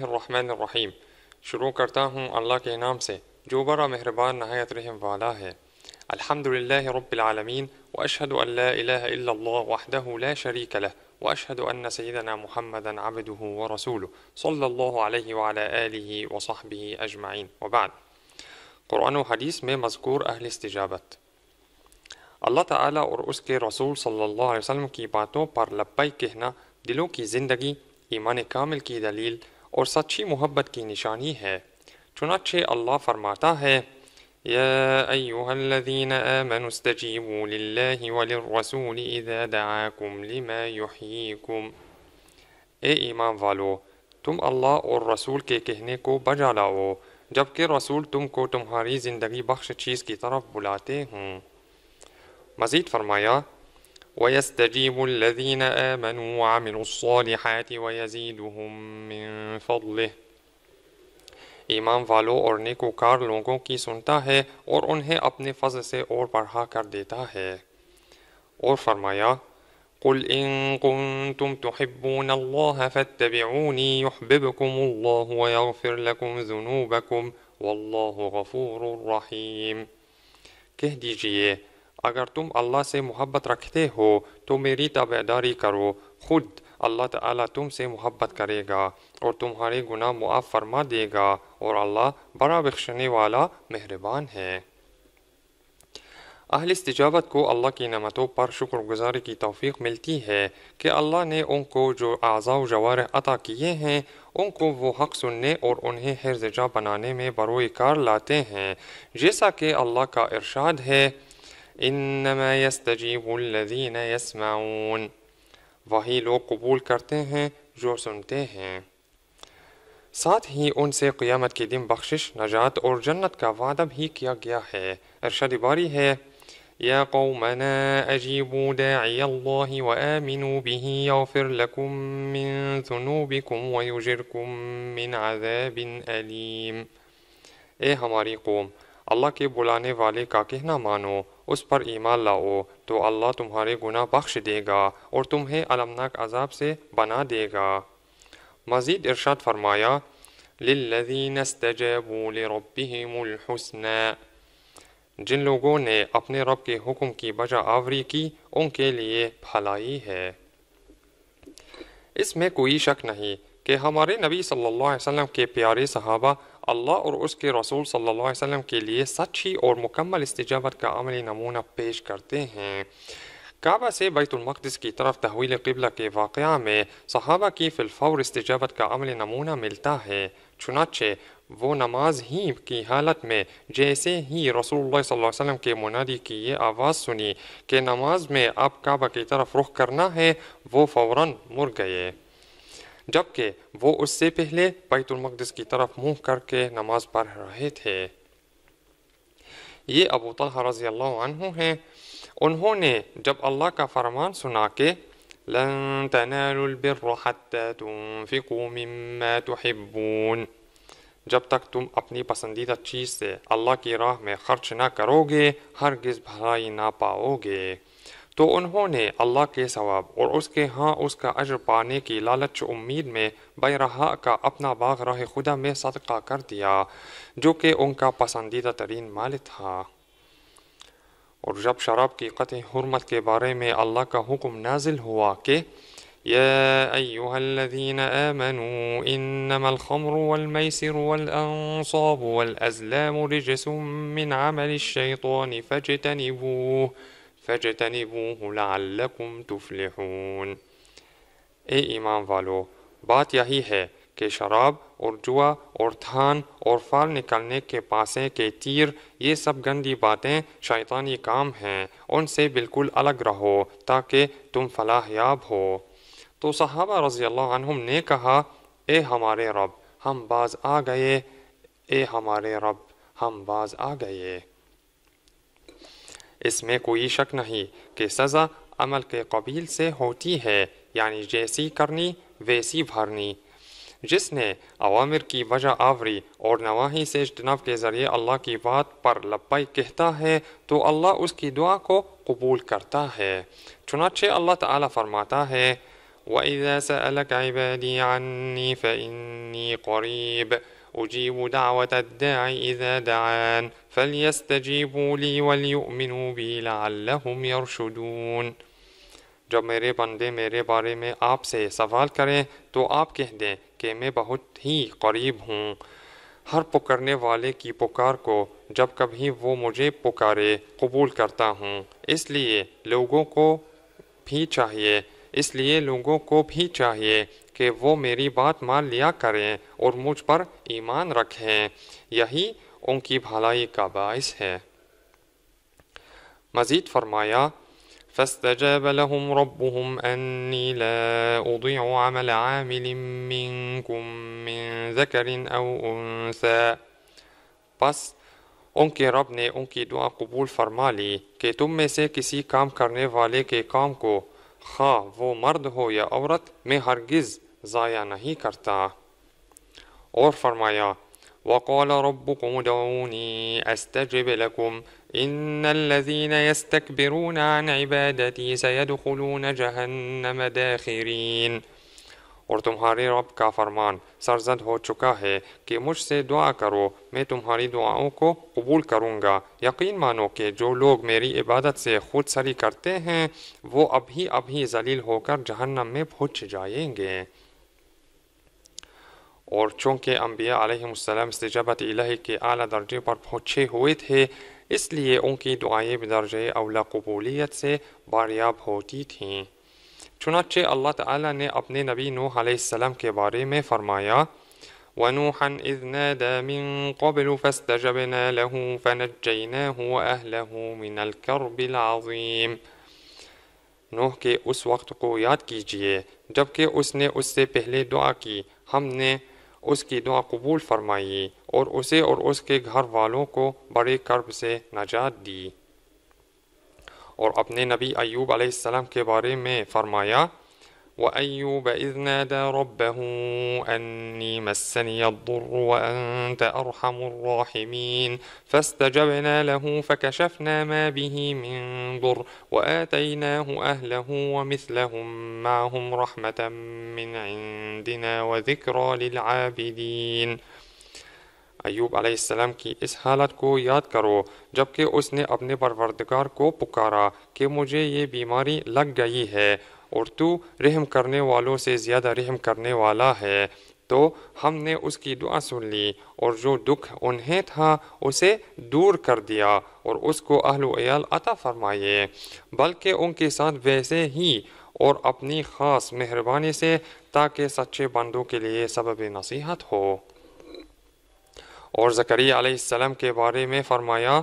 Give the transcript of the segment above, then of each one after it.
बिस्मिल्लाहिर्रहमानिर्रहीम शुरू करता हूँ अल्लाह के नाम से जो बड़ा मेहरबान नहायत रहम वाला है अल्हम्दुलिल्लाह रब्बिलआलमीन व अशहद अल्ला इलाहा इल्लल्लाह वहदहु ला शरीक लह व अशहद अन्न सय्यदना मुहम्मदन अब्दुहु व रसूलुहु सल्लल्लाहु अलैहि व अला आलिहि व सहबिहि अजमईन व बाद कुरान व हदीस में मजकूर अहल इस्तजाबत अल्लाह ताला और उसके रसूल सल्लल्लाहु अलैहि वसल्लम की बातों पर लब्बैक कहना दिलों की ज़िंदगी ईमान कामिल की दलील اور سچی محبت کی نشانی ہے چنانچہ اللہ فرماتا ہے آمنوا وللرسول لما اے ایمان والو تم اللہ اور رسول کے کہنے کو بجا لاؤ جبکہ رسول تم کو تمہاری زندگی بخش چیز کی طرف بلاتے ہوں مزید فرمایا ويستجيب الذين آمنوا وعملوا الصالحات ويزيدهم من فضله ईमान वालों और नेकोकार لوگوں کی سنتا ہے اور انہیں اپنے فضل سے اور بڑھا کر دیتا ہے اور فرمایا قل إن كنتم تحبون الله فاتبعوني يحببكم الله ويغفر لكم ذنوبكم والله غفور رحيم کہہ دیجئے اگر تم اللہ سے محبت رکھتے ہو تو میری تابعداری کرو خود اللہ تعالیٰ تم سے محبت کرے گا اور تمہارے گناہ معاف فرما دے گا اور اللہ بڑا بخشنے والا مہربان ہے اہل استجابت کو اللہ کی نعمتوں پر شکر گزاری کی توفیق ملتی ہے کہ اللہ نے ان کو جو اعضاء و جوار عطا کیے ہیں ان کو وہ حق سننے اور انہیں حرزجہ بنانے میں بروئی کار لاتے ہیں جیسا کہ اللہ کا ارشاد ہے إنما يستجيب الذين يسمعون وهي لو قبول کرتے ہیں جو سنتے ہیں ساتھ ہی ان سے قیامت کے دن بخشش نجات اور جنت کا وعدہ بھی کیا گیا ہے ارشاد باری ہے يا قومنا أجيبوا داعي الله وآمنوا به يغفر لكم من ذنوبكم ويجركم من عذاب أليم اے ہماری قوم اللہ کے بلانے والے کا کہنا مانو اس پر ایمان لاؤ تو اللہ تمہارے گناہ بخش دے گا اور تمہیں المناک عذاب سے بنا دے گا مزید ارشاد فرمایا جن لوگوں نے اپنے رب کے حکم کی بجا آوری کی ان کے لیے بھلائی ہے اس میں کوئی شک نہیں کہ ہمارے نبی صلی اللہ علیہ وسلم کے پیارے صحابہ اللہ اور اس کے رسول صلی اللہ علیہ وسلم کے لیے سچی اور مکمل استجابت کا عملی نمونہ پیش کرتے ہیں کعبہ سے بیت المقدس کی طرف تحویل قبلہ کے واقعہ میں صحابہ کی فی الفور استجابت کا عملی نمونہ ملتا ہے چنانچہ وہ نماز ہی کی حالت میں جیسے ہی رسول اللہ صلی اللہ علیہ وسلم کے منادی کی یہ آواز سنی کہ نماز میں اب کعبہ کی طرف رخ کرنا ہے وہ فوراً مر گئے جبکہ وہ اس سے پہلے بیت المقدس کی طرف منہ کر کے نماز پڑھ رہے تھے یہ ابو طلحہ رضی اللہ عنہ ہیں انہوں نے جب اللہ کا فرمان سنا کے جب تک تم اپنی پسندیدہ چیز سے اللہ کی راہ میں خرچ نہ کرو گے ہرگز بھلائی نہ پاؤ گے تو انہوں نے اللہ کے ثواب اور اس کے ہاں اس کا اجر پانے کی لالچ امید میں بیرہا کا اپنا باغ راہ خدا میں صدقہ کر دیا جو کہ ان کا پسندیدہ ترین مال تھا اور جب شراب کی قطع حرمت کے بارے میں اللہ کا حکم نازل ہوا کہ يا أيها الذين آمنوا إنما الخمر والميسر والأنصاب والأزلام رجس من عمل الشيطان فاجتنبوه تفلحون اے امام والو بات یہی ہے کہ شراب اور جوا اور تھان اور فال نکلنے کے پاسے کے تیر یہ سب گندی باتیں شیطانی کام ہیں ان سے بالکل الگ رہو تاکہ تم فلاح یاب ہو تو صحابہ رضی اللہ عنہم نے کہا اے ہمارے رب ہم باز آ گئے اے ہمارے رب ہم باز آ گئے اس میں کوئی شک نہیں کہ سزا عمل کے قبیل سے ہوتی ہے یعنی جیسی کرنی ویسی بھرنی جس نے عوامر کی وجہ آوری اور نواحی سے اجتناب کے ذریعے اللہ کی بات پر لپائی کہتا ہے تو اللہ اس کی دعا کو قبول کرتا ہے چنانچہ اللہ تعالیٰ فرماتا ہے وَإِذَا سَأَلَكَ عِبَادِي عَنِّي فَإِنِّي قریب أجيب دعوة الداعي إذا دعان فليستجيبوا لي وليؤمنوا بي لعلهم يرشدون جب میرے بندے میرے بارے میں آپ سے سوال کریں تو آپ کہہ دیں کہ میں بہت ہی قریب ہوں ہر پکرنے والے کی پکار کو جب کبھی وہ مجھے پکارے قبول کرتا ہوں اس لیے لوگوں کو بھی چاہیے اس لیے لوگوں کو بھی چاہیے کہ وہ میری بات مان لیا کریں اور مجھ پر ایمان رکھیں یہی ان کی بھلائی کا باعث ہے مزید فرمایا ان کے رب نے ان کی دعا قبول فرما لی کہ تم میں سے کسی کام کرنے والے کے کام کو خواہ وہ مرد ہو یا عورت میں ہرگز ضائع نہیں کرتا اور فرمایا وقال ربكم لكم الذين يستكبرون عن عبادتي سيدخلون جهنم داخرين اور تمہارے رب کا فرمان سرزد ہو چکا ہے کہ مجھ سے دعا کرو میں تمہاری دعاؤں کو قبول کروں گا یقین مانو کہ جو لوگ میری عبادت سے خود سری کرتے ہیں وہ ابھی ابھی ذلیل ہو کر جہنم میں پھج جائیں گے اور چونکہ انبیاء علیہ السلام استجابت الہی کے اعلیٰ درجے پر پہنچے ہوئے تھے اس لیے ان کی دعائیں درجۂ اولا قبولیت سے باریاب ہوتی تھیں چنانچہ اللہ تعالیٰ نے اپنے نبی نو علیہ السلام کے بارے میں فرمایا مِنَ الْكَرْبِ الْعَظِيمِ نوح کے اس وقت کو یاد کیجئے جبکہ اس نے اس سے پہلے دعا کی ہم نے اس کی دعا قبول فرمائی اور اسے اور اس کے گھر والوں کو بڑے کرب سے نجات دی اور اپنے نبی ایوب علیہ السلام کے بارے میں فرمایا وأيوب إذ نادى ربه أني مسني الضر وأنت أرحم الراحمين فاستجبنا له فكشفنا ما به من ضر وآتيناه أهله ومثلهم معهم رحمة من عندنا وذكرى للعابدين أيوب عليه السلام كي اس حالت کو یاد کرو جبکہ اس نے اپنے پروردگار کو پکارا کہ مجھے یہ بیماری لگ گئی ہے اور تو رحم کرنے والوں سے زیادہ رحم کرنے والا ہے تو ہم نے اس کی دعا سن لی اور جو دکھ انہیں تھا اسے دور کر دیا اور اس کو اہل و عیال عطا فرمائے بلکہ ان کے ساتھ ویسے ہی اور اپنی خاص مہربانی سے تاکہ سچے بندوں کے لیے سبب نصیحت ہو اور زکری علیہ السلام کے بارے میں فرمایا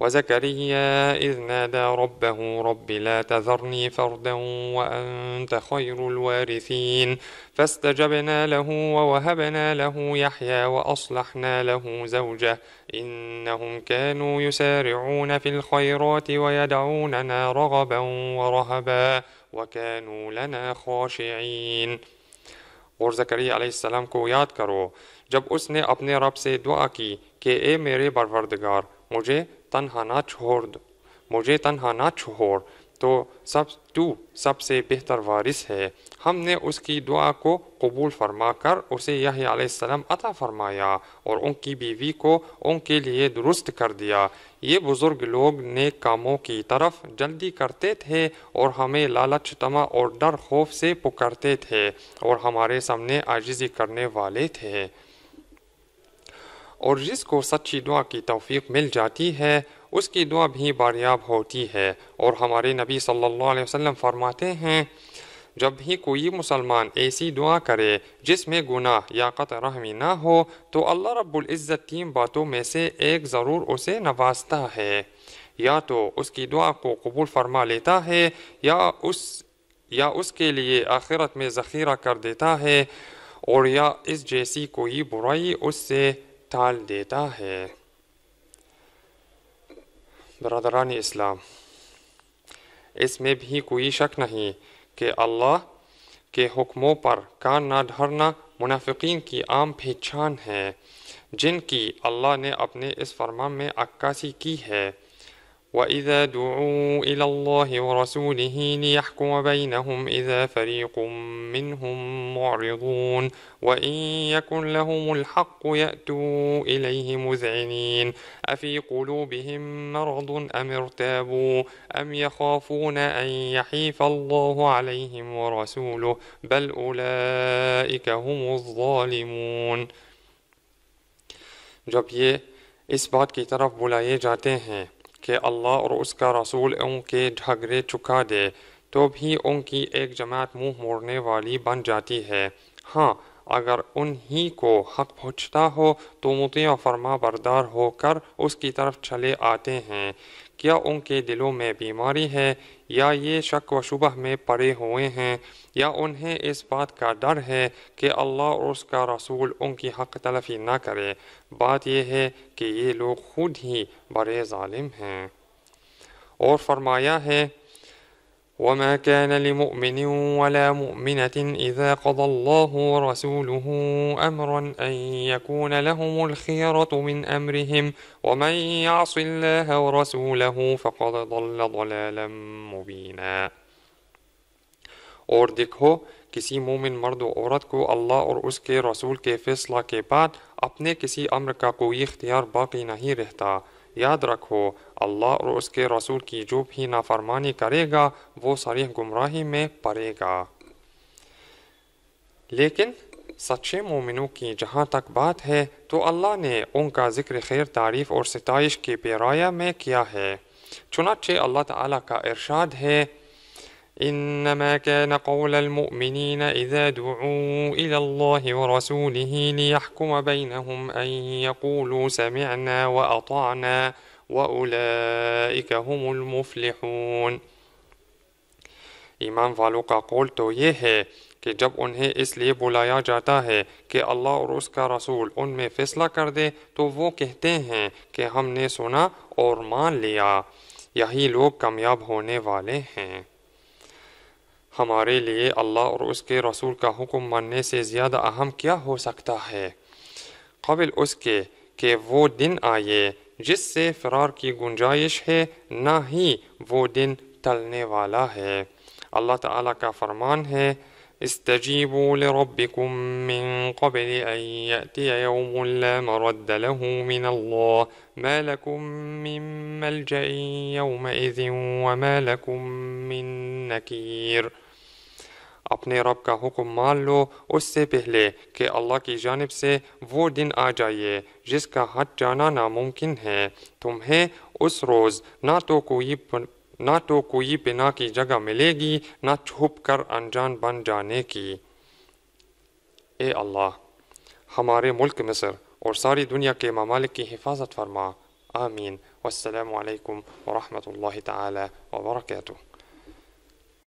وزكريا إذ نادى ربه رب لا تذرني فردا وأنت خير الوارثين فاستجبنا له ووهبنا له يحيى وأصلحنا له زوجه إنهم كانوا يسارعون في الخيرات ويدعوننا رغبا ورهبا وكانوا لنا خاشعين علیہ السلام کو یاد کرو جب اس نے اپنے رب سے دعا کی کہ اے میرے परवरदगार مجھے تنہا نہ چھوڑ دو مجھے تنہا نہ چھوڑ تو سب تو سب سے بہتر وارث ہے ہم نے اس کی دعا کو قبول فرما کر اسے یہ علیہ السلام عطا فرمایا اور ان کی بیوی کو ان کے لیے درست کر دیا یہ بزرگ لوگ نیک کاموں کی طرف جلدی کرتے تھے اور ہمیں لالچ تما اور ڈر خوف سے پکرتے تھے اور ہمارے سامنے عاجزی کرنے والے تھے اور جس کو سچی دعا کی توفیق مل جاتی ہے اس کی دعا بھی باریاب ہوتی ہے اور ہمارے نبی صلی اللہ علیہ وسلم فرماتے ہیں جب بھی کوئی مسلمان ایسی دعا کرے جس میں گناہ یا قطع رحمی نہ ہو تو اللہ رب العزت تین باتوں میں سے ایک ضرور اسے نوازتا ہے یا تو اس کی دعا کو قبول فرما لیتا ہے یا اس یا اس کے لیے آخرت میں ذخیرہ کر دیتا ہے اور یا اس جیسی کوئی برائی اس سے ٹال دیتا ہے برادران اسلام اس میں بھی کوئی شک نہیں کہ اللہ کے حکموں پر کان نہ ڈھرنا منافقین کی عام پہچان ہے جن کی اللہ نے اپنے اس فرما میں عکاسی کی ہے واذا دعوا الى الله ورسوله ليحكم بينهم اذا فريق منهم معرضون وان يكن لهم الحق ياتوا اليه مذعنين افي قلوبهم مرض ام ارتابوا ام يخافون ان يحيف الله عليهم ورسوله بل اولئك هم الظالمون جبيه إثبات كي طرف بلائے جاتين کہ اللہ اور اس کا رسول ان کے جھگڑے چکا دے تو بھی ان کی ایک جماعت منہ موڑنے والی بن جاتی ہے ہاں اگر انہی کو حق پہنچتا ہو تو فرما بردار ہو کر اس کی طرف چلے آتے ہیں کیا ان کے دلوں میں بیماری ہے یا یہ شک و شبہ میں پڑے ہوئے ہیں یا انہیں اس بات کا ڈر ہے کہ اللہ اور اس کا رسول ان کی حق تلفی نہ کرے بات یہ ہے کہ یہ لوگ خود ہی بڑے ظالم ہیں اور فرمایا ہے وما كان لمؤمن ولا مؤمنة إذا قضى الله ورسوله أمرا أن يكون لهم الخيرة من أمرهم ومن يعص الله ورسوله فقد ضل ضلالا مبينا और देखो किसी मोमिन मर्द औरत को अल्लाह और उसके كي بعد أبني के बाद अपने اختيار باقي نهي कोई یاد رکھو اللہ اور اس کے رسول کی جو بھی نافرمانی کرے گا وہ سرح گمراہی میں پڑے گا لیکن سچے مومنوں کی جہاں تک بات ہے تو اللہ نے ان کا ذکر خیر تعریف اور ستائش کے پیرایا میں کیا ہے چنانچہ اللہ تعالیٰ کا ارشاد ہے إنما كان قول المؤمنين إذا دعوا إلى الله ورسوله ليحكم بينهم أن يقولوا سمعنا وأطعنا وأولئك هم المفلحون إمام فالوقا قولت يهي کہ جب انہیں اس لیے بلایا جاتا ہے کہ اللہ اور اس کا رسول ان میں فیصلہ کر دے تو وہ کہتے ہیں کہ ہم نے سنا اور مان لیا یہی لوگ کامیاب ہونے والے ہیں ہمارے لیے اللہ اور اس کے رسول کا حکم ماننے سے زیادہ اہم کیا ہو سکتا ہے قبل اس کے کہ وہ دن آئے جس سے فرار کی گنجائش ہے نہ ہی وہ دن تلنے والا ہے اللہ تعالیٰ کا فرمان ہے استجیبوا من من من من قبل لا مرد له ما وما اپنے رب کا حکم مان لو اس سے پہلے کہ اللہ کی جانب سے وہ دن آ جائیے جس کا ہٹ جانا ناممکن ہے تمہیں اس روز نہ تو کوئی نہ تو کوئی پنا کی جگہ ملے گی نہ چھپ کر انجان بن جانے کی اے اللہ ہمارے ملک مصر اور ساری دنیا کے ممالک کی حفاظت فرما آمین والسلام علیکم ورحمۃ اللہ تعالی وبرکاتہ